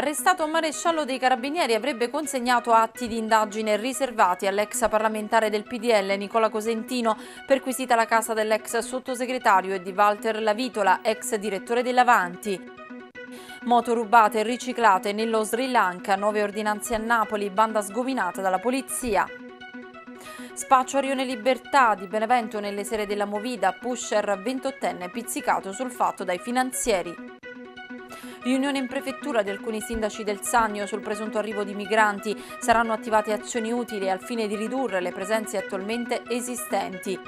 Arrestato un maresciallo dei carabinieri avrebbe consegnato atti di indagine riservati all'ex parlamentare del PDL Nicola Cosentino, perquisita la casa dell'ex sottosegretario e di Walter Lavitola, ex direttore dell'Avanti. Moto rubate e riciclate nello Sri Lanka, nuove ordinanze a Napoli, banda sgominata dalla polizia. Spaccio Arione Libertà di Benevento nelle sere della Movida, pusher 28enne pizzicato sul fatto dai finanzieri riunione in prefettura di alcuni sindaci del Sannio sul presunto arrivo di migranti. Saranno attivate azioni utili al fine di ridurre le presenze attualmente esistenti.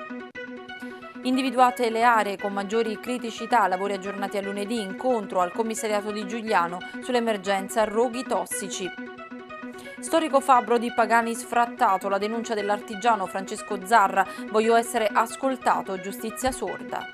Individuate le aree con maggiori criticità, lavori aggiornati a lunedì, incontro al commissariato di Giuliano sull'emergenza roghi tossici. Storico fabbro di Pagani sfrattato, la denuncia dell'artigiano Francesco Zarra, voglio essere ascoltato, giustizia sorda.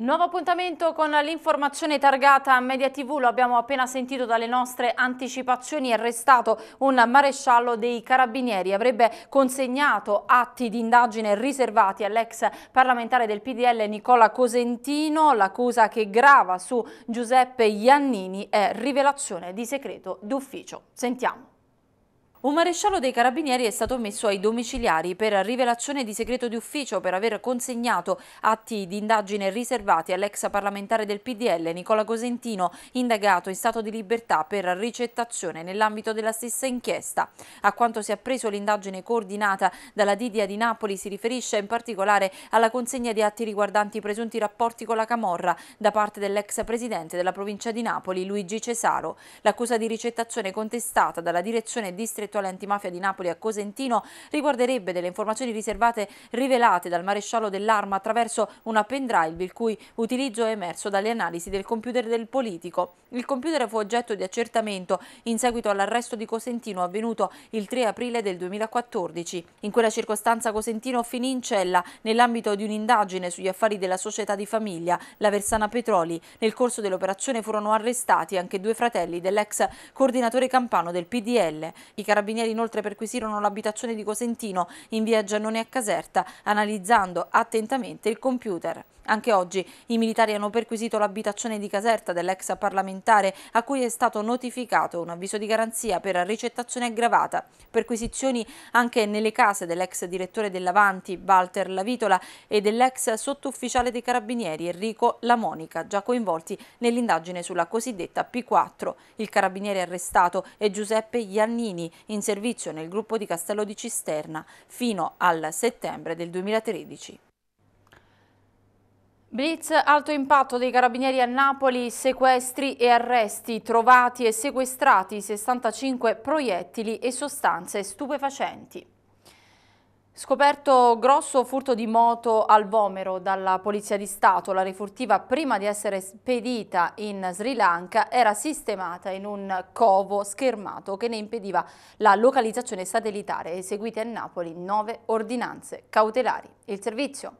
Nuovo appuntamento con l'informazione targata a Media TV, lo abbiamo appena sentito dalle nostre anticipazioni, è arrestato un maresciallo dei carabinieri, avrebbe consegnato atti di indagine riservati all'ex parlamentare del PDL Nicola Cosentino, l'accusa che grava su Giuseppe Iannini è rivelazione di segreto d'ufficio. Sentiamo. Un maresciallo dei carabinieri è stato messo ai domiciliari per rivelazione di segreto di ufficio per aver consegnato atti di indagine riservati all'ex parlamentare del PDL Nicola Cosentino, indagato in stato di libertà per ricettazione nell'ambito della stessa inchiesta. A quanto si è appreso l'indagine coordinata dalla Didia di Napoli si riferisce in particolare alla consegna di atti riguardanti i presunti rapporti con la Camorra da parte dell'ex presidente della provincia di Napoli Luigi Cesaro. L'accusa di ricettazione contestata dalla direzione distrettuale distrettuale antimafia di Napoli a Cosentino riguarderebbe delle informazioni riservate rivelate dal maresciallo dell'arma attraverso una pendrive il cui utilizzo è emerso dalle analisi del computer del politico. Il computer fu oggetto di accertamento in seguito all'arresto di Cosentino avvenuto il 3 aprile del 2014. In quella circostanza Cosentino finì in cella nell'ambito di un'indagine sugli affari della società di famiglia, la Versana Petroli. Nel corso dell'operazione furono arrestati anche due fratelli dell'ex coordinatore campano del PDL. I carabinieri carabinieri inoltre perquisirono l'abitazione di Cosentino in via Giannone a Caserta, analizzando attentamente il computer. Anche oggi i militari hanno perquisito l'abitazione di Caserta dell'ex parlamentare a cui è stato notificato un avviso di garanzia per ricettazione aggravata. Perquisizioni anche nelle case dell'ex direttore dell'Avanti, Walter Lavitola, e dell'ex sottufficiale dei Carabinieri, Enrico La Monica, già coinvolti nell'indagine sulla cosiddetta P4. Il carabiniere arrestato è Giuseppe Iannini, in servizio nel gruppo di Castello di Cisterna, fino al settembre del 2013. Blitz alto impatto dei carabinieri a Napoli, sequestri e arresti, trovati e sequestrati 65 proiettili e sostanze stupefacenti. Scoperto grosso furto di moto al Vomero dalla Polizia di Stato, la refurtiva prima di essere spedita in Sri Lanka era sistemata in un covo schermato che ne impediva la localizzazione satellitare. Eseguite a Napoli nove ordinanze cautelari. Il servizio.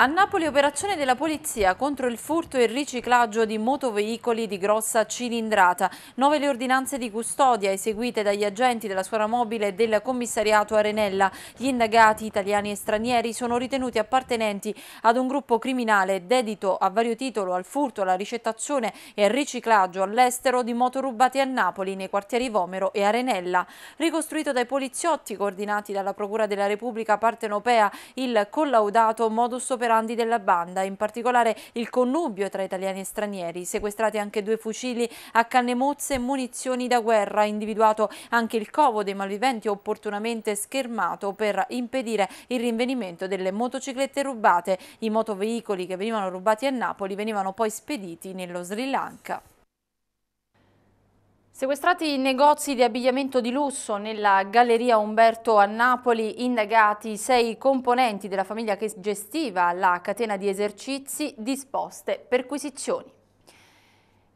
A Napoli operazione della polizia contro il furto e il riciclaggio di motoveicoli di grossa cilindrata. Nove le ordinanze di custodia eseguite dagli agenti della scuola mobile e del commissariato Arenella. Gli indagati italiani e stranieri sono ritenuti appartenenti ad un gruppo criminale dedito a vario titolo al furto, alla ricettazione e al riciclaggio all'estero di moto rubate a Napoli nei quartieri Vomero e Arenella. Ricostruito dai poliziotti coordinati dalla Procura della Repubblica Partenopea il collaudato modo modus operandi della banda, in particolare il connubio tra italiani e stranieri, sequestrati anche due fucili a canne mozze e munizioni da guerra, individuato anche il covo dei malviventi opportunamente schermato per impedire il rinvenimento delle motociclette rubate. I motoveicoli che venivano rubati a Napoli venivano poi spediti nello Sri Lanka. Sequestrati i negozi di abbigliamento di lusso nella Galleria Umberto a Napoli, indagati sei componenti della famiglia che gestiva la catena di esercizi disposte perquisizioni.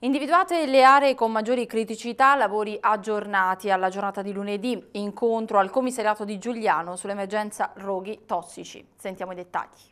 Individuate le aree con maggiori criticità, lavori aggiornati alla giornata di lunedì, incontro al commissariato di Giuliano sull'emergenza roghi tossici. Sentiamo i dettagli.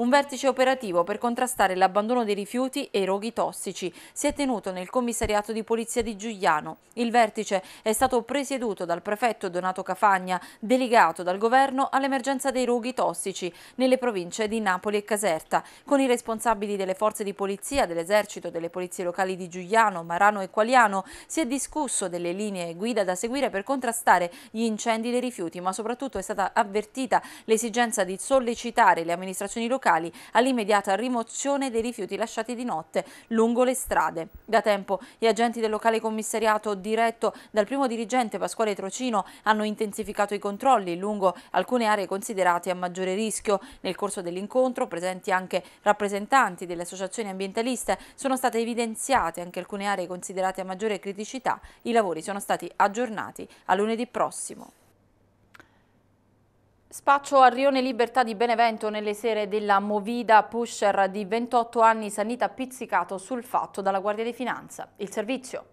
Un vertice operativo per contrastare l'abbandono dei rifiuti e i roghi tossici si è tenuto nel commissariato di polizia di Giuliano. Il vertice è stato presieduto dal prefetto Donato Cafagna, delegato dal governo all'emergenza dei roghi tossici nelle province di Napoli e Caserta, con i responsabili delle forze di polizia, dell'esercito, delle polizie locali di Giuliano, Marano e Qualiano, si è discusso delle linee guida da seguire per contrastare gli incendi dei rifiuti, ma soprattutto è stata avvertita l'esigenza di sollecitare le amministrazioni locali locali all'immediata rimozione dei rifiuti lasciati di notte lungo le strade. Da tempo gli agenti del locale commissariato diretto dal primo dirigente Pasquale Trocino hanno intensificato i controlli lungo alcune aree considerate a maggiore rischio. Nel corso dell'incontro, presenti anche rappresentanti delle associazioni ambientaliste, sono state evidenziate anche alcune aree considerate a maggiore criticità. I lavori sono stati aggiornati a lunedì prossimo. Spaccio a Rione Libertà di Benevento nelle sere della Movida Pusher di 28 anni sanita pizzicato sul fatto dalla Guardia di Finanza. Il servizio.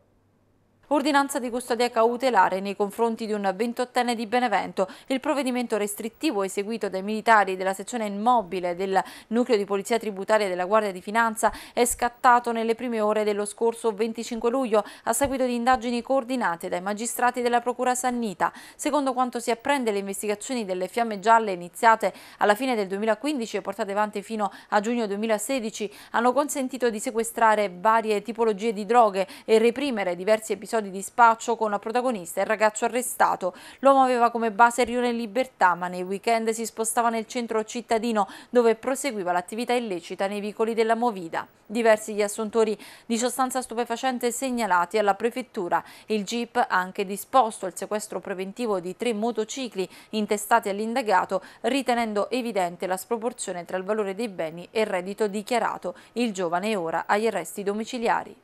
Ordinanza di custodia cautelare nei confronti di un ventottenne di Benevento. Il provvedimento restrittivo eseguito dai militari della sezione immobile del nucleo di polizia tributaria della Guardia di Finanza è scattato nelle prime ore dello scorso 25 luglio a seguito di indagini coordinate dai magistrati della Procura Sannita. Secondo quanto si apprende le investigazioni delle fiamme gialle iniziate alla fine del 2015 e portate avanti fino a giugno 2016 hanno consentito di sequestrare varie tipologie di droghe e reprimere diversi episodi episodio di spaccio con la protagonista e il ragazzo arrestato. L'uomo aveva come base Rione Libertà, ma nei weekend si spostava nel centro cittadino dove proseguiva l'attività illecita nei vicoli della Movida. Diversi gli assuntori di sostanza stupefacente segnalati alla prefettura. Il GIP ha anche disposto il sequestro preventivo di tre motocicli intestati all'indagato, ritenendo evidente la sproporzione tra il valore dei beni e il reddito dichiarato. Il giovane è ora agli arresti domiciliari.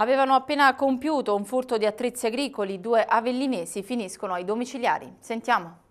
Avevano appena compiuto un furto di attrezzi agricoli, due avellinesi finiscono ai domiciliari. Sentiamo.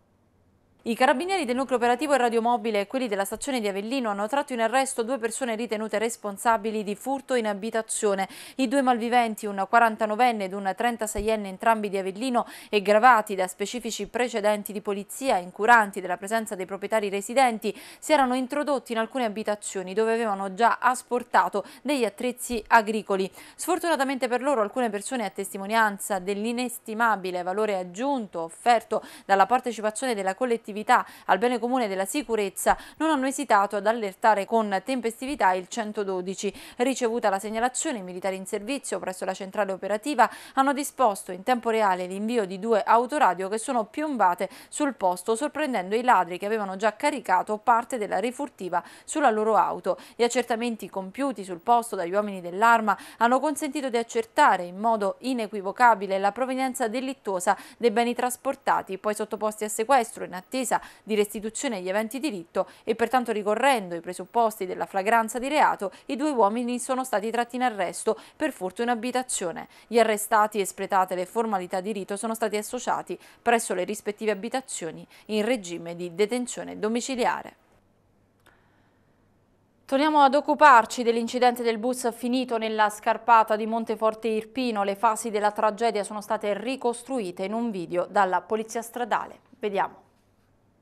I carabinieri del nucleo operativo e radiomobile e quelli della stazione di Avellino hanno tratto in arresto due persone ritenute responsabili di furto in abitazione. I due malviventi, un 49enne ed un 36enne entrambi di Avellino e gravati da specifici precedenti di polizia, incuranti della presenza dei proprietari residenti, si erano introdotti in alcune abitazioni dove avevano già asportato degli attrezzi agricoli. Sfortunatamente per loro alcune persone a testimonianza dell'inestimabile valore aggiunto offerto dalla partecipazione della collettività relatività al bene comune della sicurezza non hanno esitato ad allertare con tempestività il 112. Ricevuta la segnalazione, i militari in servizio presso la centrale operativa hanno disposto in tempo reale l'invio di due autoradio che sono piombate sul posto sorprendendo i ladri che avevano già caricato parte della rifurtiva sulla loro auto. Gli accertamenti compiuti sul posto dagli uomini dell'arma hanno consentito di accertare in modo inequivocabile la provenienza delittuosa dei beni trasportati, poi sottoposti a sequestro in attesa pretesa di restituzione agli eventi diritto e pertanto ricorrendo ai presupposti della flagranza di reato, i due uomini sono stati tratti in arresto per furto in abitazione. Gli arrestati, espletate le formalità di rito, sono stati associati presso le rispettive abitazioni in regime di detenzione domiciliare. Torniamo ad occuparci dell'incidente del bus finito nella scarpata di Monteforte Irpino. Le fasi della tragedia sono state ricostruite in un video dalla Polizia Stradale. Vediamo.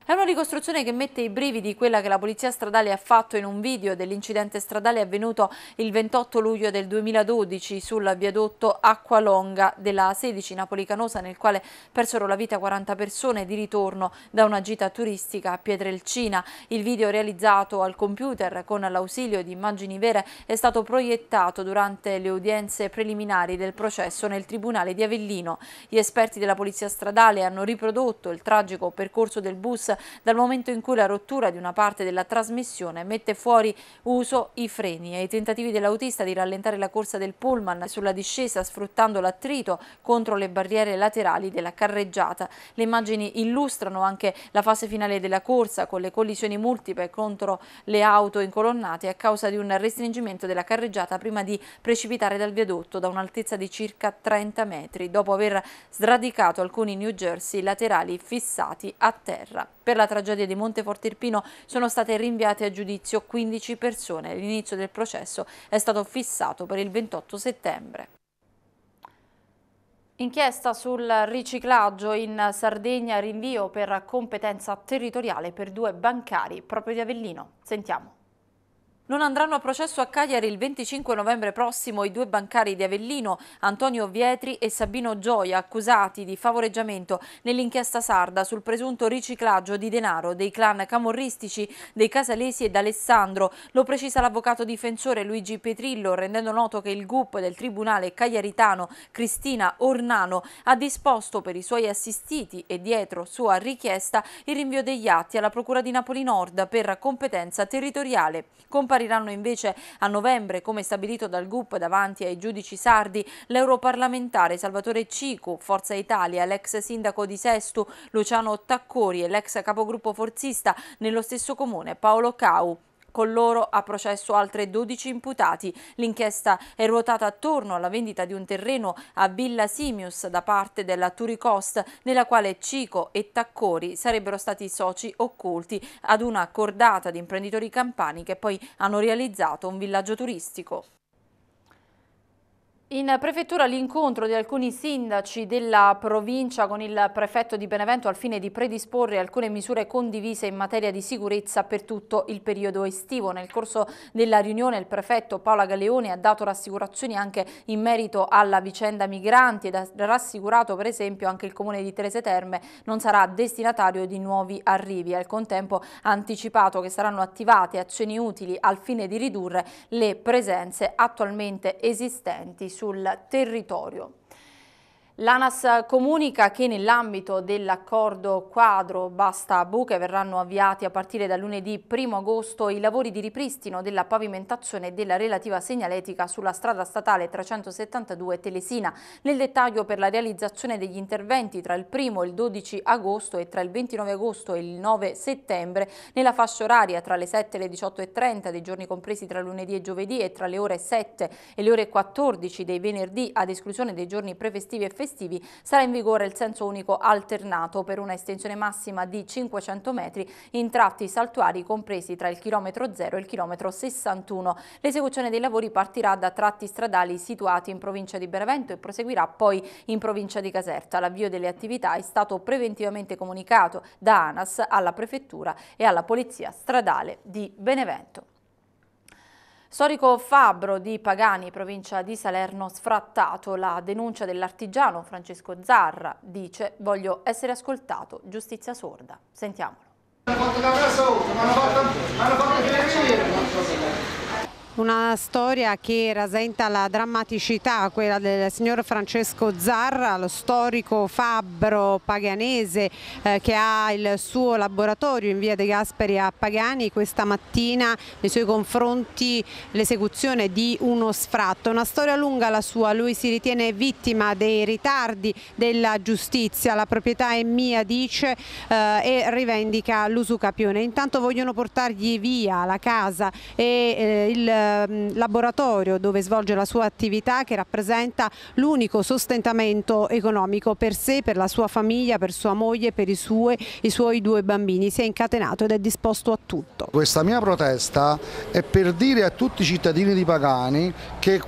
È una ricostruzione che mette i brividi quella che la Polizia Stradale ha fatto in un video dell'incidente stradale avvenuto il 28 luglio del 2012 sul viadotto Acqualonga della 16 Napolicanosa nel quale persero la vita 40 persone di ritorno da una gita turistica a Pietrelcina. Il video realizzato al computer con l'ausilio di immagini vere è stato proiettato durante le udienze preliminari del processo nel Tribunale di Avellino. Gli esperti della Polizia Stradale hanno riprodotto il tragico percorso del bus dal momento in cui la rottura di una parte della trasmissione mette fuori uso i freni e i tentativi dell'autista di rallentare la corsa del pullman sulla discesa sfruttando l'attrito contro le barriere laterali della carreggiata. Le immagini illustrano anche la fase finale della corsa con le collisioni multiple contro le auto incolonnate a causa di un restringimento della carreggiata prima di precipitare dal viadotto da un'altezza di circa 30 metri dopo aver sradicato alcuni New Jersey laterali fissati a terra. Per la tragedia di Monteforte Irpino sono state rinviate a giudizio 15 persone. L'inizio del processo è stato fissato per il 28 settembre. Inchiesta sul riciclaggio in Sardegna, rinvio per competenza territoriale per due bancari proprio di Avellino. Sentiamo. Non andranno a processo a Cagliari il 25 novembre prossimo i due bancari di Avellino, Antonio Vietri e Sabino Gioia, accusati di favoreggiamento nell'inchiesta sarda sul presunto riciclaggio di denaro dei clan camorristici dei Casalesi ed Alessandro. Lo precisa l'avvocato difensore Luigi Petrillo, rendendo noto che il GUP del Tribunale Cagliaritano, Cristina Ornano, ha disposto per i suoi assistiti e dietro sua richiesta il rinvio degli atti alla Procura di Napoli Nord per competenza territoriale. Compa Compariranno invece a novembre, come stabilito dal GUP davanti ai giudici sardi, l'europarlamentare Salvatore Cicu, Forza Italia, l'ex sindaco di Sestu Luciano Taccori e l'ex capogruppo forzista nello stesso comune Paolo Cau con loro a processo altre 12 imputati. L'inchiesta è ruotata attorno alla vendita di un terreno a Villa Simius da parte della Turicost, nella quale Cico e Taccori sarebbero stati soci occulti ad una cordata di imprenditori campani che poi hanno realizzato un villaggio turistico. In prefettura l'incontro di alcuni sindaci della provincia con il prefetto di Benevento al fine di predisporre alcune misure condivise in materia di sicurezza per tutto il periodo estivo. Nel corso della riunione il prefetto Paola Galeone ha dato rassicurazioni anche in merito alla vicenda migranti ed ha rassicurato per esempio anche il comune di Terese Terme non sarà destinatario di nuovi arrivi. Al contempo ha anticipato che saranno attivate azioni utili al fine di ridurre le presenze attualmente esistenti sul territorio. L'ANAS comunica che nell'ambito dell'accordo quadro Basta Buche verranno avviati a partire da lunedì 1 agosto i lavori di ripristino della pavimentazione della relativa segnaletica sulla strada statale 372 Telesina. Nel dettaglio per la realizzazione degli interventi tra il 1 e il 12 agosto e tra il 29 agosto e il 9 settembre nella fascia oraria tra le 7 e le 18 e 30 dei giorni compresi tra lunedì e giovedì e tra le ore 7 e le ore 14 dei venerdì ad esclusione dei giorni prefestivi e festivi festivi, sarà in vigore il senso unico alternato per una estensione massima di 500 metri in tratti saltuari compresi tra il chilometro 0 e il chilometro 61. L'esecuzione dei lavori partirà da tratti stradali situati in provincia di Benevento e proseguirà poi in provincia di Caserta. L'avvio delle attività è stato preventivamente comunicato da ANAS alla Prefettura e alla Polizia Stradale di Benevento. Storico fabbro di Pagani, provincia di Salerno, sfrattato la denuncia dell'artigiano Francesco Zarra, dice voglio essere ascoltato, giustizia sorda. Sentiamolo una storia che rasenta la drammaticità, quella del signor Francesco Zarra, lo storico fabbro paganese eh, che ha il suo laboratorio in via De Gasperi a Pagani, questa mattina nei suoi confronti l'esecuzione di uno sfratto, una storia lunga la sua, lui si ritiene vittima dei ritardi della giustizia, la proprietà è mia dice eh, e rivendica l'usucapione, intanto vogliono portargli via la casa e eh, il Ehm, laboratorio dove svolge la sua attività che rappresenta l'unico sostentamento economico per sé, per la sua famiglia, per sua moglie, per i, sue, i suoi due bambini. Si è incatenato ed è disposto a tutto. Questa mia protesta è per dire a tutti i cittadini di Pagani che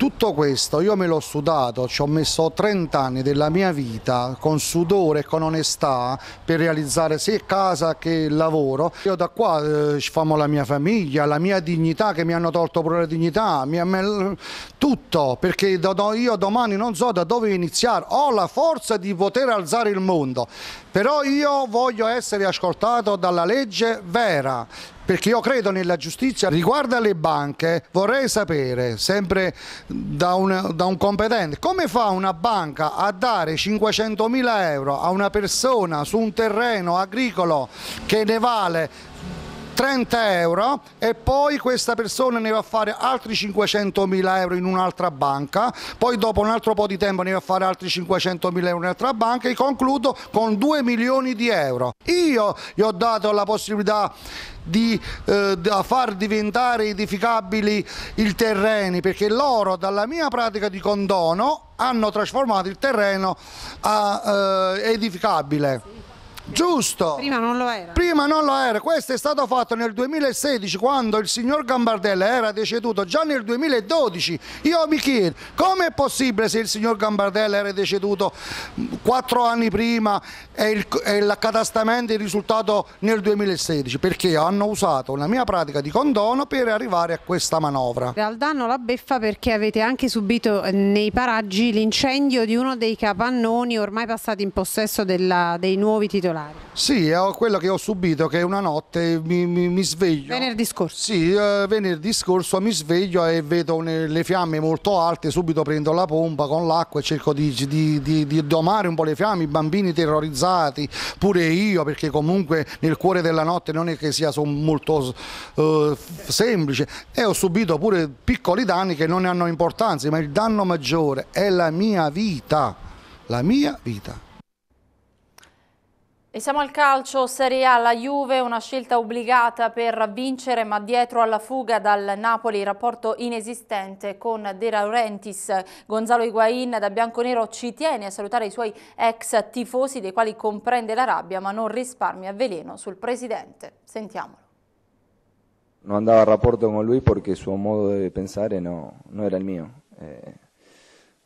tutto questo io me l'ho studiato, ci ho messo 30 anni della mia vita con sudore e con onestà per realizzare sia casa che lavoro. Io da qua eh, famo la mia famiglia, la mia dignità che mi hanno tolto pure la dignità, mia, me, tutto, perché da, da, io domani non so da dove iniziare, ho la forza di poter alzare il mondo, però io voglio essere ascoltato dalla legge vera perché io credo nella giustizia. Riguardo alle banche vorrei sapere, sempre da un, da un competente, come fa una banca a dare 500.000 euro a una persona su un terreno agricolo che ne vale 30 euro e poi questa persona ne va a fare altri 500 mila euro in un'altra banca, poi dopo un altro po' di tempo ne va a fare altri 500 mila euro in un'altra banca e concludo con 2 milioni di euro. Io gli ho dato la possibilità di eh, da far diventare edificabili i terreni perché loro dalla mia pratica di condono hanno trasformato il terreno a eh, edificabile. Giusto. Prima non lo era. Prima non lo era. Questo è stato fatto nel 2016 quando il signor Gambardella era deceduto già nel 2012. Io mi chiedo come è possibile se il signor Gambardella era deceduto quattro anni prima e, l'accatastamento è risultato nel 2016? Perché hanno usato la mia pratica di condono per arrivare a questa manovra. Dal danno la beffa perché avete anche subito eh, nei paraggi l'incendio di uno dei capannoni ormai passati in possesso della, dei nuovi titolari particolari. Sì, ho quello che ho subito, che una notte mi, mi, mi sveglio. Venerdì scorso? Sì, eh, venerdì scorso mi sveglio e vedo le fiamme molto alte, subito prendo la pompa con l'acqua e cerco di, di, di, di, domare un po' le fiamme, i bambini terrorizzati, pure io, perché comunque nel cuore della notte non è che sia molto eh, semplice. E ho subito pure piccoli danni che non ne hanno importanza, ma il danno maggiore è la mia vita, la mia vita. E siamo al calcio, Serie A, la Juve, una scelta obbligata per vincere ma dietro alla fuga dal Napoli, rapporto inesistente con De Laurentiis, Gonzalo Higuain da Bianconero ci tiene a salutare i suoi ex tifosi dei quali comprende la rabbia ma non risparmia veleno sul presidente, sentiamolo. Non andava a rapporto con lui perché il suo modo di pensare non era il mio, eh,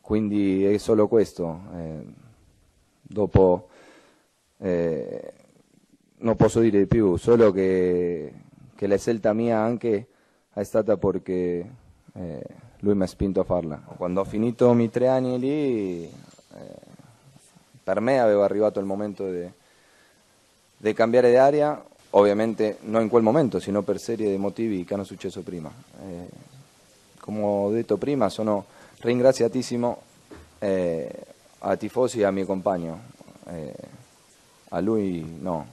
quindi è solo questo, eh, dopo Eh, no puedo posso dire più, solo que la scelta mía anche è stata porque eh, lui ha spinto a farla. Cuando he finito mis tres años anni lì, eh, per me aveva momento de cambiar de área. Obviamente no en quel momento, sino per serie di motivi que hanno sucedido prima. Eh, como he dicho detto prima, sono ringraziatissimo eh, a tifosi y a mi compañero a Luis, no,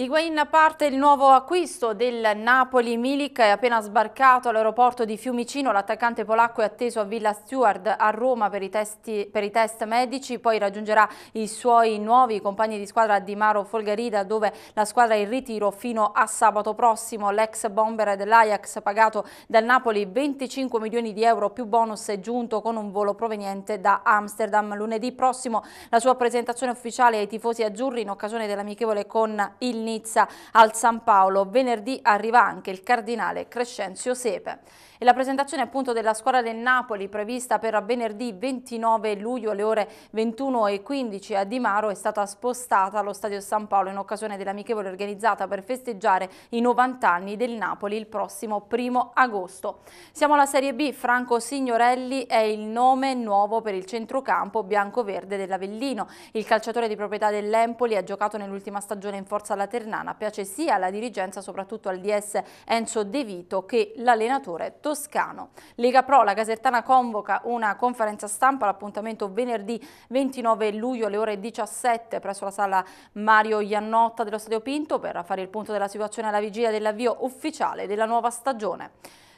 Higuain parte il nuovo acquisto del Napoli Milik è appena sbarcato all'aeroporto di Fiumicino, l'attaccante polacco è atteso a Villa Stewart a Roma per i, testi, per i, test medici, poi raggiungerà i suoi nuovi compagni di squadra Di Maro Folgarida dove la squadra è in ritiro fino a sabato prossimo, l'ex bomber dell'Ajax pagato dal Napoli 25 milioni di euro più bonus è giunto con un volo proveniente da Amsterdam. Lunedì prossimo la sua presentazione ufficiale ai tifosi azzurri in occasione dell'amichevole con il Nizza al San Paolo. Venerdì arriva anche il cardinale Crescenzio Sepe. E la presentazione appunto della squadra del Napoli prevista per venerdì 29 luglio alle ore 21.15 a Di Maro è stata spostata allo Stadio San Paolo in occasione dell'amichevole organizzata per festeggiare i 90 anni del Napoli il prossimo 1 agosto. Siamo alla Serie B, Franco Signorelli è il nome nuovo per il centrocampo bianco-verde dell'Avellino. Il calciatore di proprietà dell'Empoli ha giocato nell'ultima stagione in forza laterale Ternana piace sia alla dirigenza, soprattutto al DS Enzo De Vito, che l'allenatore toscano. Lega Pro, la Casertana convoca una conferenza stampa, l'appuntamento venerdì 29 luglio alle ore 17 presso la sala Mario Iannotta dello Stadio Pinto per fare il punto della situazione alla vigilia dell'avvio ufficiale della nuova stagione.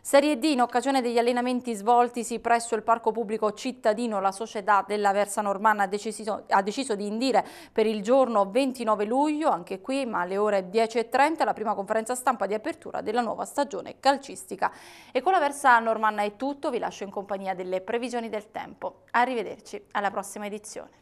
Serie D in occasione degli allenamenti svoltisi presso il parco pubblico cittadino la società della Versa Normanna ha deciso, ha deciso di indire per il giorno 29 luglio, anche qui ma alle ore 10.30 la prima conferenza stampa di apertura della nuova stagione calcistica. E con la Versa Normanna è tutto, vi lascio in compagnia delle previsioni del tempo. Arrivederci alla prossima edizione.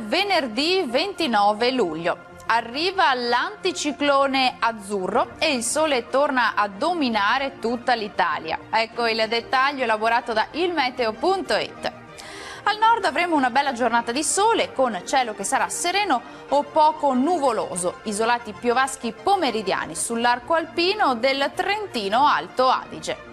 venerdì 29 luglio. Arriva l'anticiclone azzurro e il sole torna a dominare tutta l'Italia. Ecco il dettaglio elaborato da ilmeteo.it. Al nord avremo una bella giornata di sole con cielo che sarà sereno o poco nuvoloso, isolati piovaschi pomeridiani sull'arco alpino del Trentino Alto Adige.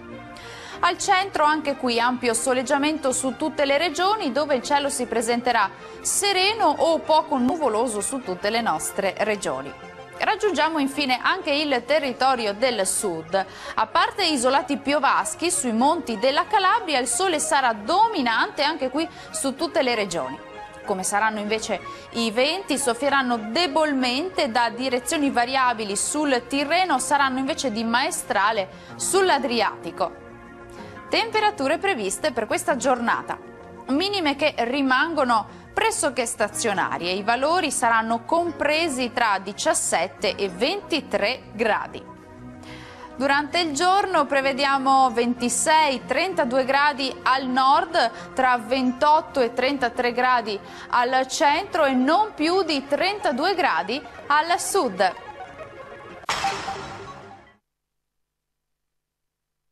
Al centro anche qui ampio soleggiamento su tutte le regioni dove il cielo si presenterà sereno o poco nuvoloso su tutte le nostre regioni. Raggiungiamo infine anche il territorio del sud. A parte isolati piovaschi sui monti della Calabria, il sole sarà dominante anche qui su tutte le regioni. Come saranno invece i venti, soffieranno debolmente da direzioni variabili sul Tirreno, saranno invece di maestrale sull'Adriatico. Temperature previste per questa giornata. Minime che rimangono pressoché stazionarie. I valori saranno compresi tra 17 e 23 gradi. Durante il giorno prevediamo 26-32 gradi al nord, tra 28 e 33 gradi al centro e non più di 32 gradi al sud.